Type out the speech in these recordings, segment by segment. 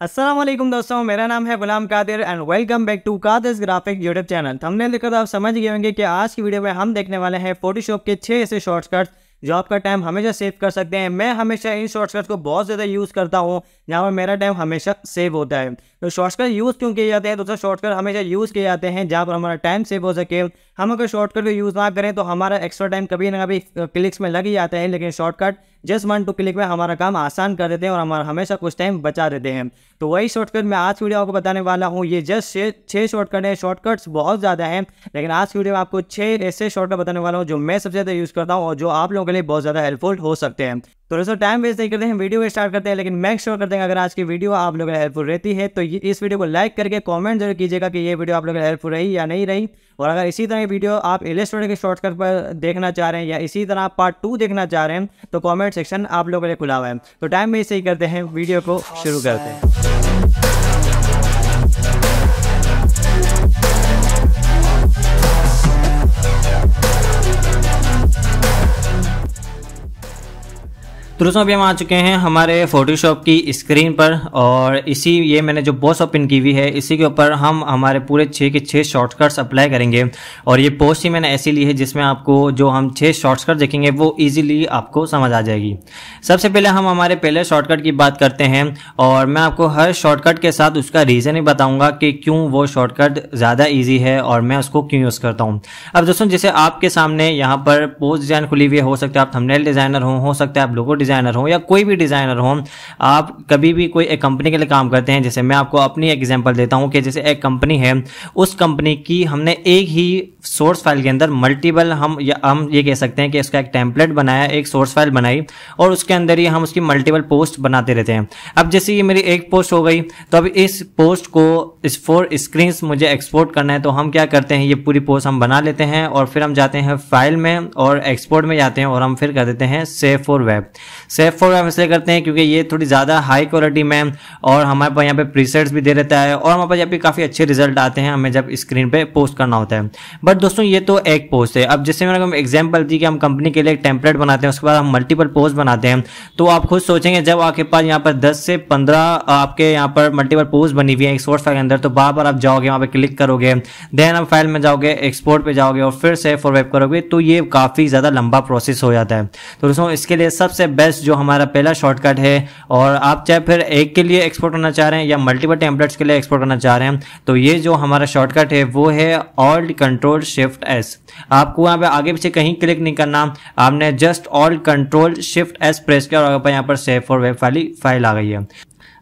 असलम दोस्तों मेरा नाम है Ghulam Qadir and welcome back to Qadir graphic YouTube channel हमने देखा तो आप समझ गए होंगे कि आज की वीडियो में हम देखने वाले हैं फोटोशॉप के छः ऐसे शॉर्टकट्स जो आपका टाइम हमेशा सेव कर सकते हैं मैं हमेशा इन शॉर्टकट्स को बहुत ज़्यादा यूज़ करता हूँ जहाँ पर मेरा टाइम हमेशा सेव होता है तो शॉर्टकट यूज़ क्यों किए जाते हैं दोस्तों शॉर्टकट हमेशा यूज़ किए जाते हैं जहाँ पर हमारा टाइम सेव हो सके हम अगर शॉर्टकट का यूज़ ना करें तो हमारा एक्स्ट्रा टाइम कभी ना कभी क्लिक्स में लग ही जाता है लेकिन shortcut just one two click में हमारा काम आसान कर देते हैं और हमारा हमेशा कुछ टाइम बचा देते हैं तो वही शॉर्टकट मैं आज वीडियो आपको बताने वाला हूँ ये जस्ट छः शॉर्टकट है शॉर्टकट्स बहुत ज़्यादा हैं लेकिन आज वीडियो में आपको छः ऐसे शॉर्टकट बताने वाला हूँ जो मैं सबसे ज़्यादा यूज़ करता हूँ और जो आप लोगों के लिए बहुत ज़्यादा हेल्पफुल हो सकते हैं तो दोस्तों टाइम वेस्ट नहीं करते हैं वीडियो को स्टार्ट करते हैं लेकिन मेक श्योर करते हैं अगर आज की वीडियो आप लोगों लोग हेल्पफुल रहती है तो इस वीडियो को लाइक करके कमेंट जरूर कीजिएगा कि ये वीडियो आप लोगों लोग हेल्पफुल रही या नहीं रही और अगर इसी तरह की वीडियो आप इलेस्टोरेट के शॉर्टकट पर देखना चाह रहे हैं या इसी तरह आप पार्ट टू देखना चाह रहे हैं तो कॉमेंट सेक्शन आप लोगों के लिए खुला हुआ है तो टाइम वेस्ट नहीं करते हैं वीडियो को शुरू करते हैं तो दोस्तों अभी हम आ चुके हैं हमारे फोटोशॉप की स्क्रीन पर और इसी ये मैंने जो बॉस ओपन की हुई है इसी के ऊपर हम हमारे पूरे छः के छः शॉर्टकट्स अप्लाई करेंगे और ये पोस्ट ही मैंने ऐसी ली है जिसमें आपको जो हम छः शॉर्टकट देखेंगे वो ईजिली आपको समझ आ जाएगी सबसे पहले हम हमारे पहले शॉर्टकट की बात करते हैं और मैं आपको हर शॉर्टकट के साथ उसका रीज़न ही बताऊँगा कि क्यों वो शॉर्टकट ज़्यादा ईजी है और मैं उसको क्यों यूज़ करता हूँ अब दोस्तों जैसे आपके सामने यहाँ पर पोस्ट डिज़ाइन खुली हुई हो सकता है आप थमनेल डिज़ाइनर हो सकता है आप लोगों डिज़ाइनर हो या कोई भी डिज़ाइनर हो आप कभी भी कोई एक कंपनी के लिए काम करते हैं जैसे मैं आपको अपनी एग्जाम्पल देता हूँ कि जैसे एक कंपनी है उस कंपनी की हमने एक ही सोर्स फाइल के अंदर मल्टीपल हम या हम ये कह सकते हैं कि उसका एक टेम्पलेट बनाया एक सोर्स फाइल बनाई और उसके अंदर ही हम उसकी मल्टीपल पोस्ट बनाते रहते हैं अब जैसे ये मेरी एक पोस्ट हो गई तो अब इस पोस्ट को इस फोर स्क्रीन मुझे एक्सपोर्ट करना है तो हम क्या करते हैं ये पूरी पोस्ट हम बना लेते हैं और फिर हम जाते हैं फाइल में और एक्सपोर्ट में जाते हैं और हम फिर कर देते हैं save for web save for हम इसलिए करते हैं क्योंकि ये थोड़ी ज़्यादा हाई क्वालिटी में और हमारे पास यहाँ पे प्रीसेट्स भी दे रहता है और हमारे पास यहाँ पे काफ़ी अच्छे रिजल्ट आते हैं हमें जब स्क्रीन पर पोस्ट करना होता है बट दोस्तों ये तो एक पोस्ट है अब जैसे मैंने एग्जाम्पल दी कि हम कंपनी के लिए एक टेम्पलेट बनाते हैं उसके बाद हम मल्टीपल पोस्ट बनाते हैं तो आप खुद सोचेंगे जब आपके पास यहाँ पर दस से पंद्रह आपके यहाँ पर मल्टीपल पोस्ट बनी हुई है एक सोर्स फाइल के अंदर तो बार बार आप जाओगे वहाँ पर क्लिक करोगे देन आप फाइल में जाओगे एक्सपोर्ट पे जाओगे और फिर सेफ और वेब करोगे तो ये काफ़ी ज़्यादा लंबा प्रोसेस हो जाता है तो दोस्तों इसके लिए सबसे बेस्ट एस जो हमारा पहला शॉर्टकट है और आप चाहे फिर एक के लिए एक्सपोर्ट करना चाह रहे हैं या मल्टीपल टेम्पलेट्स के लिए एक्सपोर्ट करना चाह रहे हैं तो ये जो हमारा शॉर्टकट है वो है ऑल्ट कंट्रोल शिफ्ट एस आपको यहाँ पे आगे पीछे कहीं क्लिक नहीं करना आपने just alt control shift S press किया और यहाँ पर सेफ और वेब फाइल फाइल आ गई है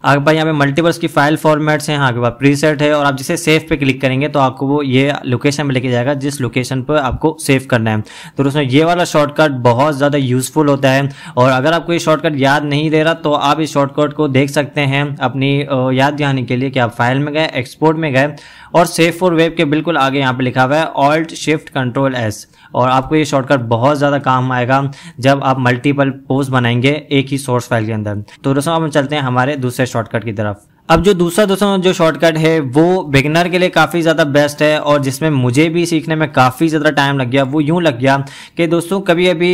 आपके पास यहाँ पे मल्टीपल्स की फाइल फॉर्मेट्स हैं आपके पास प्रीसेट है और आप जिसे सेफ पे क्लिक करेंगे तो आपको वो ये लोकेशन में लेके जाएगा जिस लोकेशन पर आपको सेव करना है तो दोस्तों ये वाला शॉर्टकट बहुत ज़्यादा यूजफुल होता है और अगर आपको ये शॉर्टकट याद नहीं दे रहा तो आप इस शॉर्टकट को देख सकते हैं अपनी याद दिहाने के लिए कि आप फाइल में गए एक्सपोर्ट में गए और सेफ फॉर वेब के बिल्कुल आगे यहाँ पे लिखा हुआ है ऑल्ट शिफ्ट कंट्रोल एस और आपको ये शॉर्टकट बहुत ज़्यादा काम आएगा जब आप मल्टीपल पोस्ट बनाएंगे एक ही सोर्स फाइल के अंदर तो दोस्तों अब हम चलते हैं हमारे दूसरे शॉर्टकट की तरफ अब जो दूसरा दोस्तों जो शॉर्टकट है वो बिगनर के लिए काफ़ी ज़्यादा बेस्ट है और जिसमें मुझे भी सीखने में काफ़ी ज़्यादा टाइम लग गया वो यूँ लग गया कि दोस्तों कभी अभी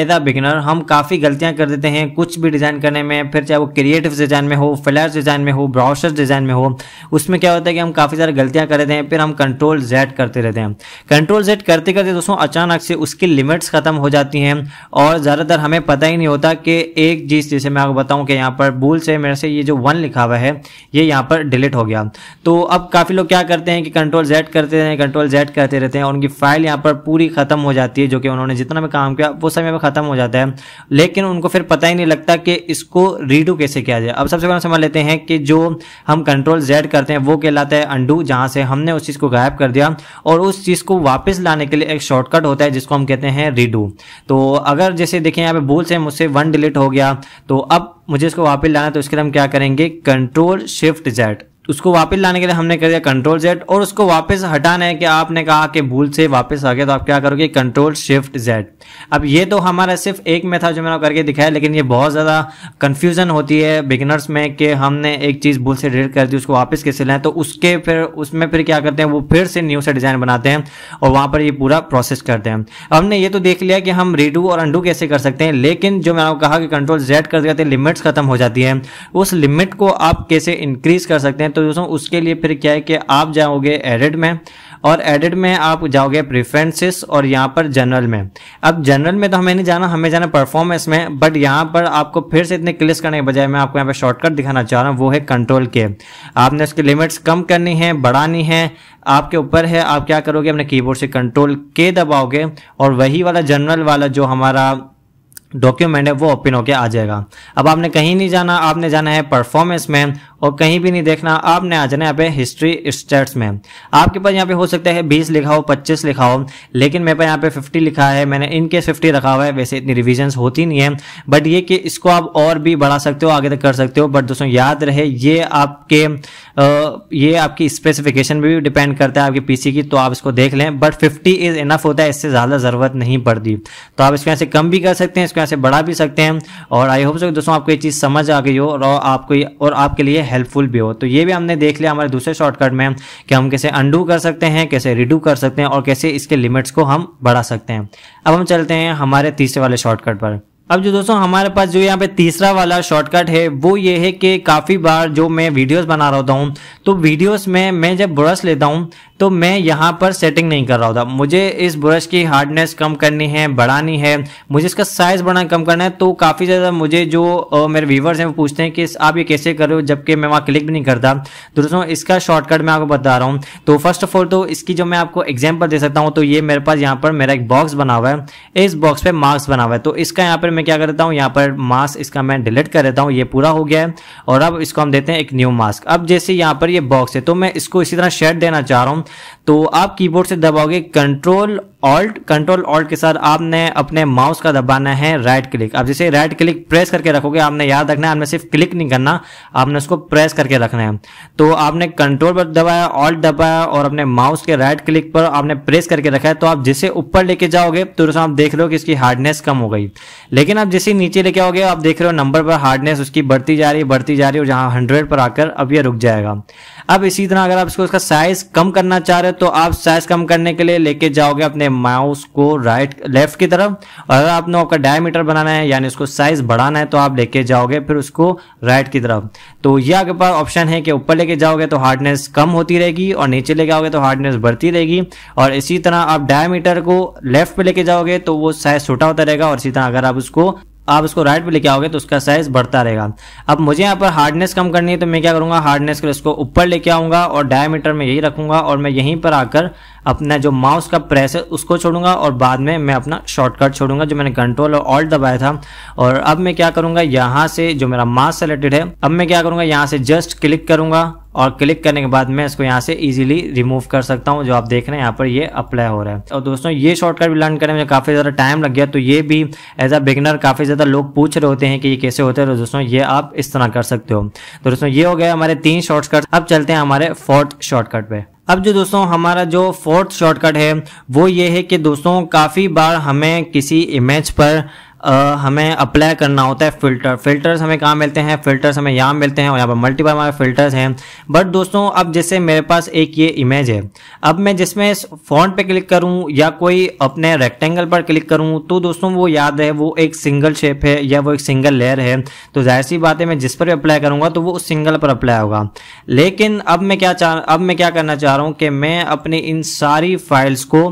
एज अ बिगनर हम काफ़ी गलतियां कर देते हैं कुछ भी डिज़ाइन करने में फिर चाहे वो क्रिएटिव डिज़ाइन में हो फ्लैश डिज़ाइन में हो ब्राउसर डिज़ाइन में हो उसमें क्या होता है कि हम काफ़ी सारी गलतियाँ कर देते हैं फिर हम कंट्रोल जेड करते रहते हैं कंट्रोल जेड करते करते दोस्तों अचानक से उसकी लिमिट्स ख़त्म हो जाती हैं और ज़्यादातर हमें पता ही नहीं होता कि एक चीज़ जैसे मैं आपको बताऊँ कि यहाँ पर भूल से मेरे से ये जो वन लिखा हुआ है ये यहाँ पर डिलीट हो गया तो अब काफ़ी लोग क्या करते हैं कि कंट्रोल जेड करते हैं कंट्रोल जेड करते रहते हैं और उनकी फाइल यहाँ पर पूरी ख़त्म हो जाती है जो कि उन्होंने जितना भी काम किया वो समय में ख़त्म हो जाता है लेकिन उनको फिर पता ही नहीं लगता कि इसको रीडू कैसे किया जाए अब सबसे पहले समझ लेते हैं कि जो हम कंट्रोल जेड करते हैं वो कहलाता है अंडू जहाँ से हमने उस चीज़ को गायब कर दिया और उस चीज़ को वापस लाने के लिए एक शॉर्टकट होता है जिसको हम कहते हैं रीडू तो अगर जैसे देखें यहाँ पे बोल से मुझसे वन डिलीट हो गया तो अब मुझे इसको वापस लाना तो इसके लिए हम क्या करेंगे कंट्रोल शिफ्ट जेड उसको वापस लाने के लिए हमने कर दिया कंट्रोल जेड और उसको वापस हटाना है कि आपने कहा कि भूल से वापस आ गया तो आप क्या करोगे कंट्रोल शिफ्ट जेड अब ये तो हमारा सिर्फ एक मेथड जो मैंने करके दिखाया लेकिन ये बहुत ज़्यादा कन्फ्यूज़न होती है बिगिनर्स में कि हमने एक चीज़ भूल से डिलीट कर दी उसको वापस कैसे लाएँ तो उसके फिर उसमें फिर क्या करते हैं वो फिर से न्यू से डिज़ाइन बनाते हैं और वहाँ पर ये पूरा प्रोसेस करते हैं हमने ये तो देख लिया कि हम रीडू और अंडू कैसे कर सकते हैं लेकिन जो मैंने कहा कि कंट्रोल जेड कर देते तो लिमिट्स खत्म हो जाती है उस लिमिट को आप कैसे इंक्रीज़ कर सकते हैं तो दोस्तों उसके लिए फिर क्या है कि आप जाओगे एडिट में और एडिट में आप जाओगे प्रेफरेंसेस और यहाँ पर जनरल में अब जनरल में तो हमें नहीं जाना हमें जाना परफॉर्मेंस में बट यहाँ पर आपको फिर से इतने क्लिस करने के बजाय मैं आपको यहाँ पर शॉर्टकट दिखाना चाह रहा हूँ वो है कंट्रोल के आपने उसकी लिमिट्स कम करनी है बढ़ानी है आपके ऊपर है आप क्या करोगे अपने कीबोर्ड से कंट्रोल के दबाओगे और वही वाला जनरल वाला जो हमारा डॉक्यूमेंट है वो ओपन होके आ जाएगा अब आपने कहीं नहीं जाना आपने जाना है परफॉर्मेंस में और कहीं भी नहीं देखना आपने आ जाना यहाँ पे हिस्ट्री स्टेट्स में आपके पास यहाँ पे हो सकता है बीस लिखा हो पच्चीस लिखा हो लेकिन मेरे पास यहाँ पे फिफ्टी लिखा है मैंने इनके फिफ्टी रखा हुआ है वैसे इतनी रिविजन होती नहीं है बट ये कि इसको आप और भी बढ़ा सकते हो आगे तक कर सकते हो बट दोस्तों याद रहे ये आपके ये आपकी स्पेसिफिकेशन भी डिपेंड करता है आपके पी की तो आप इसको देख लें बट फिफ्टी इज इनफ होता है इससे ज़्यादा ज़रूरत नहीं पड़ती तो आप इसके यहाँ से कम भी कर सकते हैं इसके यहाँ से बढ़ा भी सकते हैं और आई होप सो दोस्तों आपको ये चीज़ समझ आ गई हो और आपको और आपके लिए हेल्पफुल भी हो तो ये भी हमने देख लिया हमारे दूसरे शॉर्टकट में कि हम कैसे अंडू कर सकते हैं कैसे रिड्यू कर सकते हैं और कैसे इसके लिमिट्स को हम बढ़ा सकते हैं अब हम चलते हैं हमारे तीसरे वाले शॉर्टकट पर अब जो दोस्तों हमारे पास जो यहाँ पे तीसरा वाला शॉर्टकट है वो ये है कि काफ़ी बार जो मैं वीडियोस बना रहा होता हूँ तो वीडियोस में मैं जब ब्रश लेता हूँ तो मैं यहाँ पर सेटिंग नहीं कर रहा होता मुझे इस ब्रश की हार्डनेस कम करनी है बढ़ानी है मुझे इसका साइज़ बढ़ाना कम करना है तो काफ़ी ज़्यादा मुझे जो मेरे व्यूवर्स हैं वो पूछते हैं कि आप ये कैसे कर रहे हो जबकि मैं वहाँ क्लिक भी नहीं करता दोस्तों इसका शॉर्टकट मैं आपको बता रहा हूँ तो फर्स्ट ऑफ ऑल तो इसकी जो मैं आपको एग्जाम्पल दे सकता हूँ तो ये मेरे पास यहाँ पर मेरा एक बॉक्स बना हुआ है इस बॉक्स पर मार्क्स बना हुआ है तो इसका यहाँ पर मैं क्या करता हूँ यहाँ पर मास्क इसका मैं डिलीट कर देता हूँ ये पूरा हो गया है और अब इसको हम देते हैं एक न्यू मास्क अब जैसे यहाँ पर ये बॉक्स है तो मैं इसको इसी तरह शेड देना चाह रहा हूँ तो आप कीबोर्ड से दबाओगे कंट्रोल ऑल्ट कंट्रोल ऑल्ट के साथ आपने अपने माउस का दबाना है राइट क्लिक आप जैसे राइट क्लिक प्रेस करके रखोगे आपने याद रखना है आपने सिर्फ क्लिक नहीं करना आपने उसको प्रेस करके रखना है तो आपने कंट्रोल पर दबाया ऑल्ट दबाया और अपने माउस के राइट क्लिक पर आपने प्रेस करके रखा है तो आप जिसे ऊपर लेके जाओगे तो आप देख रहे हो कि इसकी हार्डनेस कम हो गई लेकिन आप जैसे नीचे लेके आओगे आप देख रहे हो नंबर पर हार्डनेस उसकी बढ़ती जा रही है बढ़ती जा रही है और जहां हंड्रेड पर आकर अब यह रुक जाएगा अब इसी तरह अगर आप इसको इसका साइज कम करना चाह रहे हो है तो आप साइज कम करने के लिए लेके जाओगे अपने माउस को राइट लेफ्ट की तरफ और अगर आपने आपका डायमीटर बनाना है यानी उसको साइज बढ़ाना है तो आप लेके जाओगे फिर उसको राइट की तरफ तो ये आपके पास ऑप्शन है कि ऊपर लेके जाओगे तो हार्डनेस कम होती रहेगी और नीचे लेके आओगे तो हार्डनेस बढ़ती रहेगी और इसी तरह आप डायमीटर को लेफ्ट पे लेके जाओगे तो वो साइज छोटा होता रहेगा और इसी तरह अगर आप उसको आप इसको राइट पे लेके आओगे तो उसका साइज बढ़ता रहेगा अब मुझे यहाँ पर हार्डनेस कम करनी है तो मैं क्या करूँगा हार्डनेस को इसको ऊपर लेके आऊँगा और डायमीटर में यही रखूंगा और मैं यहीं पर आकर अपना जो माउस का प्रेस है उसको छोड़ूंगा और बाद में मैं अपना शॉर्टकट छोड़ूंगा जो मैंने कंट्रोल और ऑल्ट दबाया था और अब मैं क्या करूंगा यहाँ से जो मेरा माउस सेलेक्टेड है अब मैं क्या करूंगा यहाँ से जस्ट क्लिक करूंगा और क्लिक करने के बाद मैं इसको यहाँ से इजीली रिमूव कर सकता हूँ जो आप देख रहे हैं यहाँ पर ये अप्लाई हो रहा है और दोस्तों ये शॉर्टकट भी लर्न करने में काफ़ी ज़्यादा टाइम लग गया तो ये भी एज अ बिगनर काफ़ी ज़्यादा लोग पूछ रहे होते हैं कि ये कैसे होते हैं तो दोस्तों ये आप इस तरह कर सकते हो तो दोस्तों ये हो गया हमारे तीन शॉर्टकट अब चलते हैं हमारे फोर्थ शॉर्टकट पे अब जो दोस्तों हमारा जो फोर्थ शॉर्टकट है वो ये है कि दोस्तों काफ़ी बार हमें किसी इमेज पर आ, हमें अप्लाई करना होता है फिल्टर फिल्टर्स हमें कहाँ मिलते हैं फिल्टर्स हमें यहाँ मिलते हैं और यहाँ पर मल्टीपल हमारे फिल्टर्स हैं बट दोस्तों अब जैसे मेरे पास एक ये इमेज है अब मैं जिसमें फॉन्ट पे क्लिक करूँ या कोई अपने रेक्टेंगल पर क्लिक करूँ तो दोस्तों वो याद है वो एक सिंगल शेप है या वो एक सिंगल लेयर है तो जाहिर सी बात है मैं जिस पर भी अप्लाई करूँगा तो वो उस सिंगल पर अप्लाई होगा लेकिन अब मैं क्या चाह अब मैं क्या करना चाह रहा हूँ कि मैं अपनी इन सारी फाइल्स को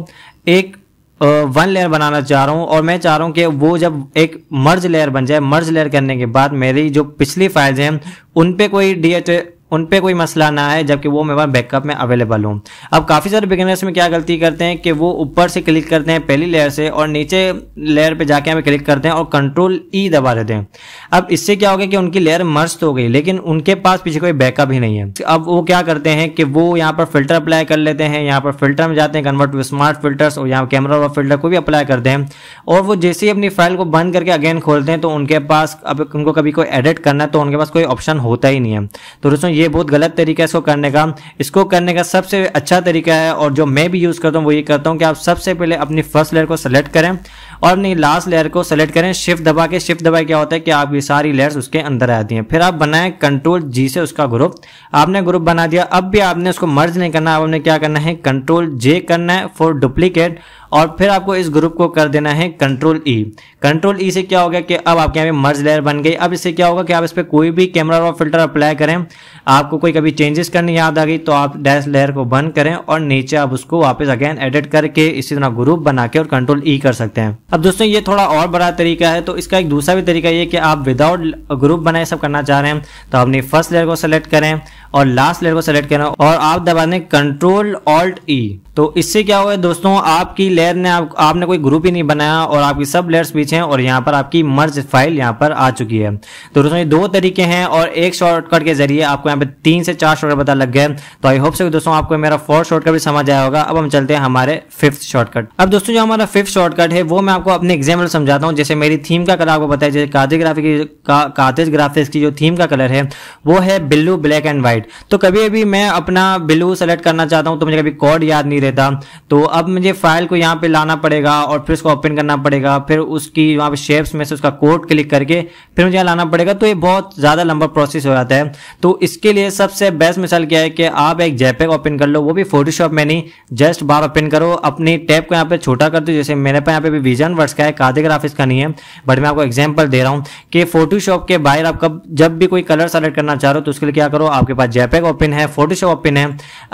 एक वन लेयर बनाना चाह रहा हूँ और मैं चाह रहा हूँ कि वो जब एक मर्ज लेयर बन जाए मर्ज लेयर करने के बाद मेरी जो पिछली फाइल्स हैं उन पे कोई डी उन पर कोई मसला ना आए जबकि वो मेरे बैकअप में अवेलेबल हूँ अब काफ़ी सारे बिगिनर्स में क्या गलती करते हैं कि वो ऊपर से क्लिक करते हैं पहली लेयर से और नीचे लेयर पे जाके हमें क्लिक करते हैं और कंट्रोल ई e दबा देते हैं अब इससे क्या होगा कि उनकी लेयर मर्ज हो गई लेकिन उनके पास पीछे कोई बैकअप ही नहीं है अब वो क्या करते हैं कि वो यहाँ पर फिल्टर अप्लाई कर लेते हैं यहाँ पर फिल्टर में जाते हैं कन्वर्ट टू स्मार्ट फिल्टर्स और यहाँ कैमरा और फिल्टर को भी अप्लाई करते हैं और वो जैसे ही अपनी फाइल को बंद करके अगेन खोलते हैं तो उनके पास अब उनको कभी कोई एडिट करना है तो उनके पास कोई ऑप्शन होता ही नहीं है तो दोस्तों ये बहुत गलत तरीका है इसको करने का इसको करने का सबसे अच्छा तरीका है और जो मैं भी यूज़ करता हूँ वो ये करता हूँ कि आप सबसे पहले अपनी फर्स्ट लेयर को सेलेक्ट करें और अपनी लास्ट लेयर को सेलेक्ट करें शिफ्ट दबा के शिफ्ट दबा क्या होता है कि आपकी सारी लेयर्स उसके अंदर आ जाती हैं फिर आप बनाएं कंट्रोल जी से उसका ग्रुप आपने ग्रुप बना दिया अब भी आपने उसको मर्ज नहीं करना आपने क्या करना है कंट्रोल जे करना है फॉर डुप्लीकेट और फिर आपको इस ग्रुप को कर देना है कंट्रोल ई कंट्रोल ई से क्या हो गया कि अब आपके यहाँ पे मर्ज लेयर बन गई अब इससे क्या होगा कि आप इस पर कोई भी कैमरा और फिल्टर अप्लाई करें आपको कोई कभी चेंजेस करनी याद आ गई तो आप डैश लेयर को बंद करें और नीचे आप उसको वापस अगेन एडिट करके इसी तरह ग्रुप बना के और कंट्रोल ई e कर सकते हैं अब दोस्तों ये थोड़ा और बड़ा तरीका है तो इसका एक दूसरा भी तरीका ये कि आप विदाउट ग्रुप बनाए सब करना चाह रहे हैं तो अपनी फर्स्ट लेयर को सेलेक्ट करें और लास्ट लेयर को सेलेक्ट करना और आप दबा दें कंट्रोल ऑल्ट ई तो इससे क्या हुआ दोस्तों आपकी लेयर ने आप, आपने कोई ग्रुप ही नहीं बनाया और आपकी सब लेयर्स पीछे हैं और यहाँ पर आपकी मर्ज फाइल यहाँ पर आ चुकी है तो दोस्तों ये दो तरीके हैं और एक शॉर्टकट के जरिए आपको यहाँ पे तीन से चार शॉर्टकट पता लग गए तो आई होप से दोस्तों आपको मेरा फोर्थ शॉर्टकट भी समझ आया होगा अब हम चलते हैं हमारे फिफ्थ शॉर्टकट अब दोस्तों जो हमारा फिफ्थ शॉर्टकट है वो मैं आपको अपने एग्जाम्पल समझाता हूँ जैसे मेरी थीम का कलर आपको बताया जैसे कातिज ग्राफिक ग्राफिक्स की जो थीम का कलर है वो है blue black and white right तो कभी अभी मैं अपना बिलो सेलेक्ट करना चाहता हूँ तो मुझे कभी कोड याद नहीं रहता तो अब मुझे फाइल को यहाँ पे लाना पड़ेगा और फिर उसको ओपन करना पड़ेगा फिर उसकी वहाँ पे शेप्स में से उसका कोड क्लिक करके फिर मुझे लाना पड़ेगा तो ये बहुत ज़्यादा लंबा प्रोसेस हो जाता है तो इसके लिए सबसे बेस्ट मिसाल क्या है कि आप एक जेपेक ओपन कर लो वो भी फोटोशॉप में नहीं जस्ट बार ओपन करो अपनी टैप को यहाँ पे छोटा कर दो जैसे मेरे पास यहाँ पे भी विजन वर्ड्स का है कादे ग्राफिक्स का नहीं है बट मैं आपको एग्जाम्पल दे रहा हूँ कि फोटोशॉप के बाहर आप कब जब भी कोई कलर सेलेक्ट करना चाह रहे हो तो उसके लिए क्या करो आपके पास जेपेक ओपन है फोटोशॉप ओपन है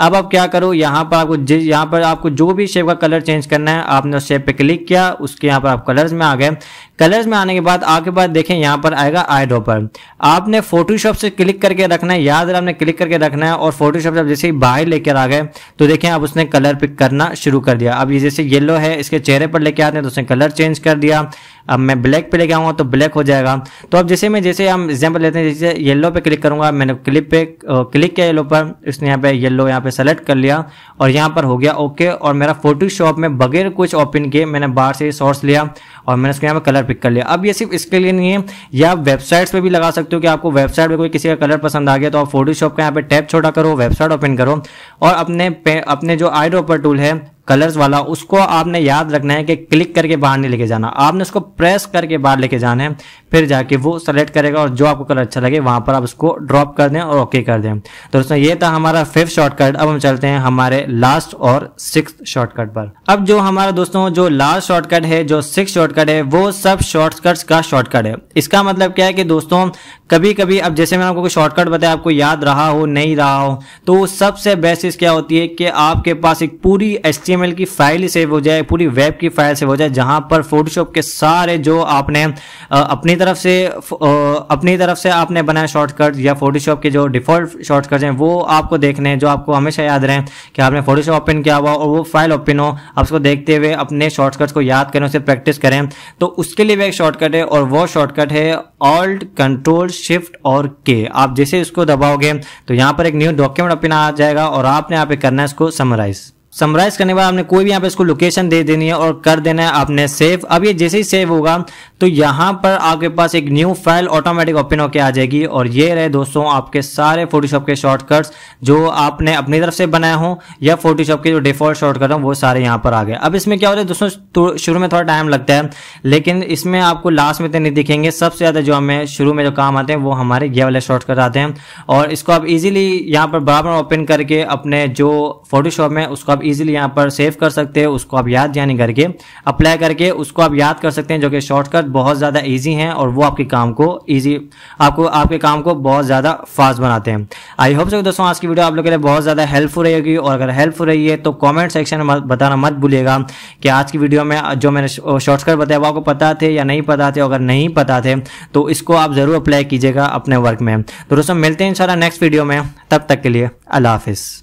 अब आप क्या करो यहाँ पर आपको यहाँ पर आपको जो भी शेप का कलर चेंज करना है आपने उस शेप पे क्लिक किया उसके यहाँ पर आप कलर्स में आ गए कलर्स में आने के बाद आपके पास देखें यहाँ पर आएगा आई ड्रॉपर आपने फोटोशॉप से क्लिक करके रखना है याद आपने क्लिक करके रखना है और फोटोशॉप से जैसे ही बाहर लेकर आ गए तो देखें आप उसने कलर पिक करना शुरू कर दिया अब ये जैसे येलो है इसके चेहरे पर लेके आते हैं तो उसने कलर चेंज कर दिया अब मैं ब्लैक पे लेके आऊँगा तो ब्लैक हो जाएगा तो अब जैसे मैं जैसे हम एग्जाम्पल लेते हैं जैसे येलो पे क्लिक करूंगा मैंने क्लिप पे क्लिक किया येलो पर इसने यहाँ पे येलो यहाँ पे सेलेक्ट कर लिया और यहाँ पर हो गया ओके और मेरा फोटोशॉप में बगैर कुछ ओपन किए मैंने बाहर से सोर्स लिया और मैंने उसके यहाँ पे कलर पिक कर लिया अब ये सिर्फ इसके लिए नहीं है या आप वेबसाइट्स पर भी लगा सकते हो कि आपको वेबसाइट पर कोई किसी का कलर पसंद आ गया तो आप फोटोशॉप का यहाँ पे टैप छोटा करो वेबसाइट ओपन करो और अपने अपने जो आई टूल है कलर्स वाला उसको आपने याद रखना है कि क्लिक करके बाहर नहीं लेके जाना आपने उसको प्रेस करके बाहर लेके जाना है फिर जाके वो सेलेक्ट करेगा और जो आपको कलर अच्छा लगे वहां पर आप उसको ड्रॉप कर दें और ओके कर दें तो दोस्तों ये था हमारा फिफ्थ शॉर्टकट अब हम चलते हैं हमारे लास्ट और सिक्स शॉर्टकट पर अब जो हमारा दोस्तों जो लास्ट शॉर्टकट है जो सिक्स शॉर्टकट है वो सब शॉर्टकट का शॉर्टकट है इसका मतलब क्या है कि दोस्तों कभी कभी अब जैसे मैंने आपको शॉर्टकट बताया आपको याद रहा हो नहीं रहा हो तो सबसे बेस्ट क्या होती है कि आपके पास एक पूरी एस्टीम एच की फाइल सेव हो जाए पूरी वेब की फाइल सेव हो जाए जहां पर फोटोशॉप के सारे जो आपने अपनी तरफ से अपनी तरफ से आपने बनाए शॉर्टकट या फोटोशॉप के जो डिफॉल्ट शॉर्टकट हैं वो आपको देखने हैं जो आपको हमेशा याद रहे कि आपने फोटोशॉप ओपन किया हुआ और वो फाइल ओपन हो आप उसको देखते हुए अपने शॉर्टकट्स को याद करें उसे प्रैक्टिस करें तो उसके लिए भी एक शॉर्टकट है और वो शॉर्टकट है ऑल्ट कंट्रोल शिफ्ट और के आप जैसे उसको दबाओगे तो यहाँ पर एक न्यू डॉक्यूमेंट ओपन आ जाएगा और आपने यहाँ पे करना है इसको समराइज़ समराइज करने के बाद आपने कोई भी यहाँ पे इसको लोकेशन दे देनी है और कर देना है आपने सेव अब ये जैसे ही सेव होगा तो यहाँ पर आपके पास एक न्यू फाइल ऑटोमेटिक ओपन होकर आ जाएगी और ये रहे दोस्तों आपके सारे फोटोशॉप के शॉर्टकट्स जो आपने अपनी तरफ से बनाए हो या फोटोशॉप के जो डिफॉल्ट शॉर्टकट हों वो सारे यहाँ पर आ गए अब इसमें क्या हो रहा है दोस्तों तो शुरू में थोड़ा टाइम लगता है लेकिन इसमें आपको लास्ट में तो नहीं दिखेंगे सबसे ज़्यादा जो हमें शुरू में जो काम आते हैं वो हमारे ये वाले शॉर्टकट आते हैं और इसको आप इजिली यहाँ पर बराबर ओपन करके अपने जो फोटोशॉप में उसको आप इजिली यहाँ पर सेव कर सकते हैं उसको आप याद यानी करके अप्लाई करके उसको आप याद कर सकते हैं जो कि शॉर्टकट बहुत ज़्यादा ईजी हैं और वो आपके काम को ईजी आपको आपके काम को बहुत ज़्यादा फास्ट बनाते हैं आई होप सो दोस्तों आज की वीडियो आप लोग के लिए बहुत ज़्यादा हेल्पफुल रहेगी और अगर हेल्पफुल रही है तो कॉमेंट सेक्शन में बताना मत भूलिएगा कि आज की वीडियो में जो मैंने शॉर्टकट बताया वो आपको पता थे या नहीं पता थे अगर नहीं पता थे तो इसको आप ज़रूर अप्लाई कीजिएगा अपने वर्क में तो दोस्तों मिलते हैं इन नेक्स्ट वीडियो में तब तक के लिए अल्लाह हाफिज़